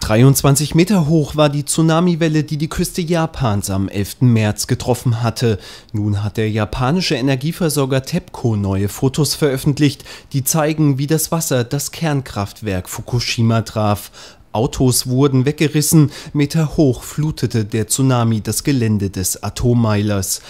23 Meter hoch war die Tsunamiwelle, die die Küste Japans am 11. März getroffen hatte. Nun hat der japanische Energieversorger TEPCO neue Fotos veröffentlicht, die zeigen, wie das Wasser das Kernkraftwerk Fukushima traf. Autos wurden weggerissen, meterhoch flutete der Tsunami das Gelände des Atommeilers.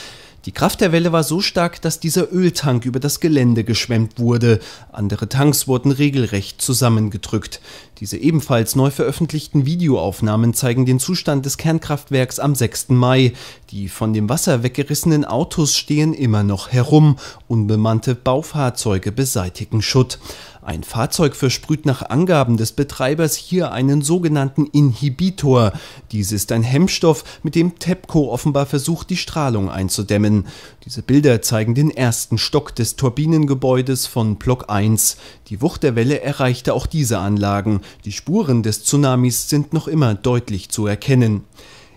Die Kraft der Welle war so stark, dass dieser Öltank über das Gelände geschwemmt wurde. Andere Tanks wurden regelrecht zusammengedrückt. Diese ebenfalls neu veröffentlichten Videoaufnahmen zeigen den Zustand des Kernkraftwerks am 6. Mai. Die von dem Wasser weggerissenen Autos stehen immer noch herum. Unbemannte Baufahrzeuge beseitigen Schutt. Ein Fahrzeug versprüht nach Angaben des Betreibers hier einen sogenannten Inhibitor. Dies ist ein Hemmstoff, mit dem TEPCO offenbar versucht, die Strahlung einzudämmen. Diese Bilder zeigen den ersten Stock des Turbinengebäudes von Block 1. Die Wucht der Welle erreichte auch diese Anlagen. Die Spuren des Tsunamis sind noch immer deutlich zu erkennen.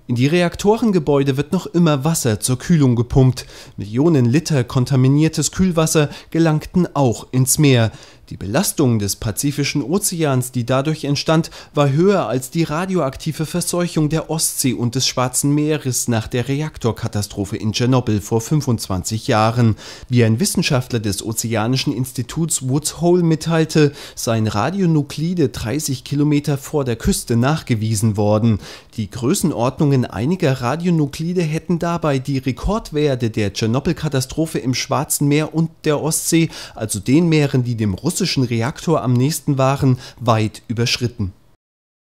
In die Reaktorengebäude wird noch immer Wasser zur Kühlung gepumpt. Millionen Liter kontaminiertes Kühlwasser gelangten auch ins Meer. Die Belastung des Pazifischen Ozeans, die dadurch entstand, war höher als die radioaktive Verseuchung der Ostsee und des Schwarzen Meeres nach der Reaktorkatastrophe in Tschernobyl vor 25 Jahren. Wie ein Wissenschaftler des Ozeanischen Instituts Woods Hole mitteilte, seien Radionuklide 30 Kilometer vor der Küste nachgewiesen worden. Die Größenordnungen einiger Radionuklide hätten dabei die Rekordwerte der Tschernobyl-Katastrophe im Schwarzen Meer und der Ostsee, also den Meeren, die dem russischen russischen Reaktor am nächsten waren, weit überschritten.